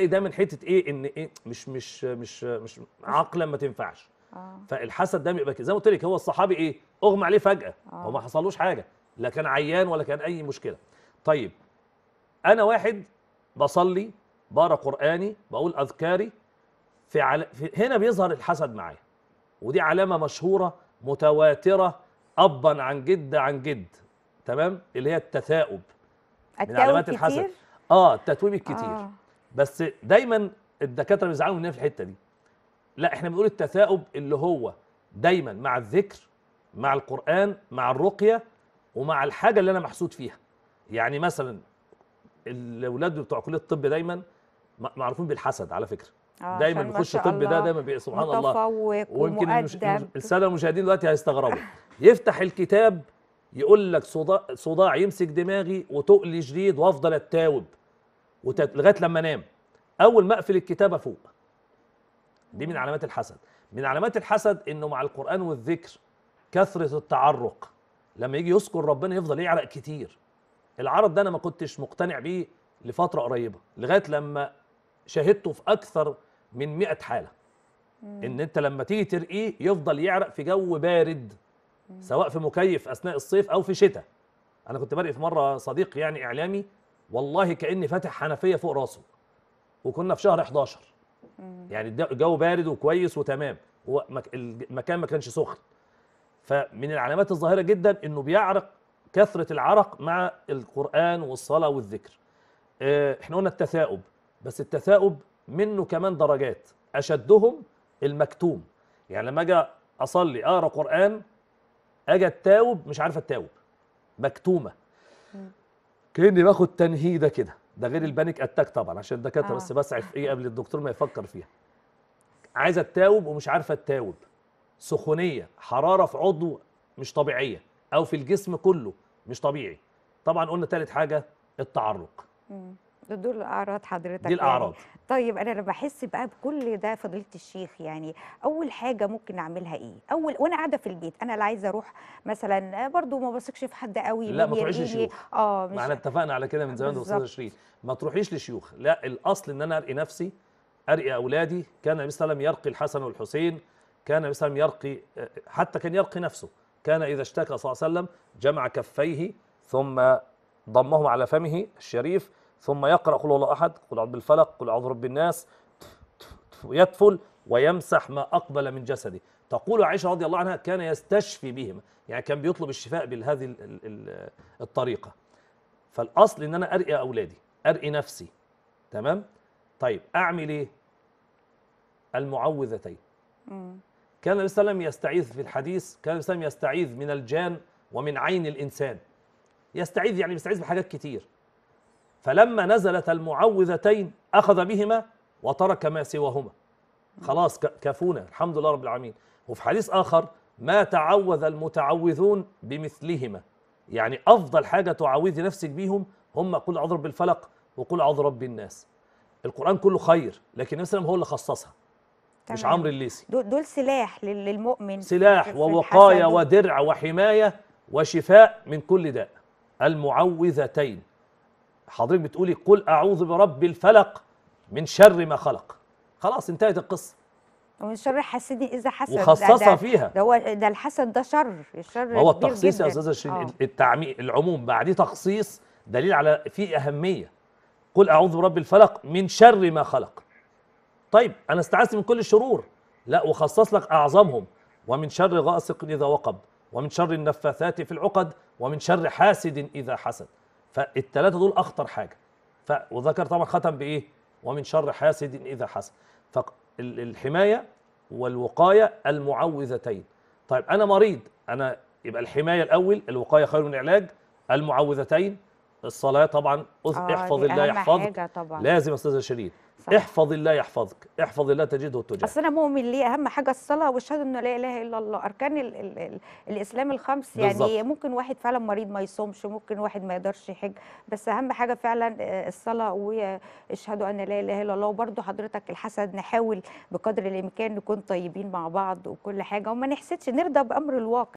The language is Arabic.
ده من حته ايه ان ايه مش مش مش مش عقلا ما تنفعش آه. فالحسد ده بيبقى كده زي ما قلت لك هو الصحابي ايه اغمى عليه فجاه آه. هو ما حصلوش حاجه لا كان عيان ولا كان اي مشكله طيب انا واحد بصلي بقرا قراني بقول اذكاري في, عل... في هنا بيظهر الحسد معايا ودي علامه مشهوره متواتره ابا عن جد عن جد تمام اللي هي التثاؤب من علامات الحسد اه التتويب الكتير آه. بس دايما الدكاتره بيزعلوا مننا في الحته دي لا احنا بنقول التثاؤب اللي هو دايما مع الذكر مع القران مع الرقيه ومع الحاجه اللي انا محسود فيها يعني مثلا الاولاد بتوع كليه الطب دايما معروفين بالحسد على فكره آه دايما بيخش الطب ده دايما بي سبحان الله ويمكن الساده المشاهدين دلوقتي هيستغربوا يفتح الكتاب يقول لك صداع, صداع يمسك دماغي وتقل جديد وافضل اتاوب لغايه لما انام اول ما اقفل الكتاب افوق دي من علامات الحسد من علامات الحسد انه مع القران والذكر كثره التعرق لما يجي يذكر ربنا يفضل يعرق كتير العرض ده انا ما كنتش مقتنع بيه لفتره قريبه لغايه لما شاهدته في اكثر من 100 حاله ان انت لما تيجي ترقيه يفضل يعرق في جو بارد سواء في مكيف اثناء الصيف او في شتاء انا كنت برقي في مره صديق يعني اعلامي والله كاني فاتح حنفيه فوق راسه وكنا في شهر 11 يعني الجو بارد وكويس وتمام المكان ما كانش سخن فمن العلامات الظاهره جدا انه بيعرق كثره العرق مع القران والصلاه والذكر آه، احنا قلنا التثاؤب بس التثاؤب منه كمان درجات اشدهم المكتوم يعني لما اجي اصلي اقرا قران اجي اتاوب مش عارف اتاوب مكتومه كاني باخد تنهيده كده ده غير البانيك اتاك طبعا عشان الدكاتره آه. بس بسعف ايه قبل الدكتور ما يفكر فيها عايزه تتاوب ومش عارفه تتاوب سخونيه حراره في عضو مش طبيعيه او في الجسم كله مش طبيعي طبعا قلنا ثالث حاجه التعرق دول الاعراض حضرتك دي يعني. الاعراض يعني. طيب انا لما بحس بقى بكل ده فضيله الشيخ يعني اول حاجه ممكن اعملها ايه اول وانا قاعده في البيت انا لا عايزه اروح مثلا برضو ما بثقش في حد قوي لا ما تروحيش للشيوخ اه مش معنا اتفقنا على كده من زمان استاذ شريف ما تروحيش للشيوخ لا الاصل ان انا ارقي نفسي ارقي اولادي كان النبي صلى الله عليه وسلم يرقي الحسن والحسين كان النبي صلى الله عليه وسلم يرقي حتى كان يرقي نفسه كان اذا اشتكى صلى الله عليه وسلم جمع كفيه ثم ضمهم على فمه الشريف ثم يقرأ قل هو الله أحد قل أعوذ بالفلق قل أعوذ برب الناس يدفل ويمسح ما أقبل من جسده تقول عائشة رضي الله عنها كان يستشفي بهما يعني كان بيطلب الشفاء بهذه الطريقة فالأصل إن أنا أرقي أولادي أرقي نفسي تمام طيب أعمل إيه المعوذتين كان النبي صلى الله عليه وسلم يستعيذ في الحديث كان النبي صلى الله عليه وسلم يستعيذ من الجان ومن عين الإنسان يستعيذ يعني بيستعيذ بحاجات كتير فلما نزلت المعوذتين أخذ بهما وترك ما سواهما خلاص كفونا الحمد لله رب العالمين وفي حديث آخر ما تعوذ المتعوذون بمثلهما يعني أفضل حاجة تعوذي نفسك بيهم هم قل أعوذ رب الفلق وقل أعوذ رب الناس القرآن كله خير لكن النبي هو اللي خصصها تمام. مش عمرو الليسي دول, دول سلاح للمؤمن سلاح ووقاية ودرع وحماية وشفاء من كل داء المعوذتين حضرتك بتقولي قل اعوذ برب الفلق من شر ما خلق خلاص انتهت القصه ومن شر حاسد اذا حسد وخصصها فيها ده هو ده الحسد ده شر الشر هو التخصيص يا استاذه شيرين آه. التعميم العموم بعديه تخصيص دليل على في اهميه قل اعوذ برب الفلق من شر ما خلق طيب انا استعذت من كل الشرور لا وخصص لك اعظمهم ومن شر غاسق اذا وقب ومن شر النفاثات في العقد ومن شر حاسد اذا حسد فالثلاثه دول اخطر حاجه ف وذكر طبعا ختم بايه ومن شر حاسد اذا حسد فالحمايه والوقايه المعوذتين طيب انا مريض انا يبقى الحمايه الاول الوقايه خير من العلاج المعوذتين الصلاه طبعا آه، احفظ الله يحفظك طبعا. لازم يا استاذه شيرين احفظ الله يحفظك احفظ الله تجده تجاهك اصل انا مؤمن ليه اهم حاجه الصلاه واشهد ان لا اله الا الله اركان الـ الـ الـ الاسلام الخمس يعني بالزبط. ممكن واحد فعلا مريض ما يصومش ممكن واحد ما يقدرش يحج بس اهم حاجه فعلا آه، الصلاه واشهد ان لا اله الا الله وبرده حضرتك الحسد نحاول بقدر الامكان نكون طيبين مع بعض وكل حاجه وما نحسدش نرضى بامر الواقع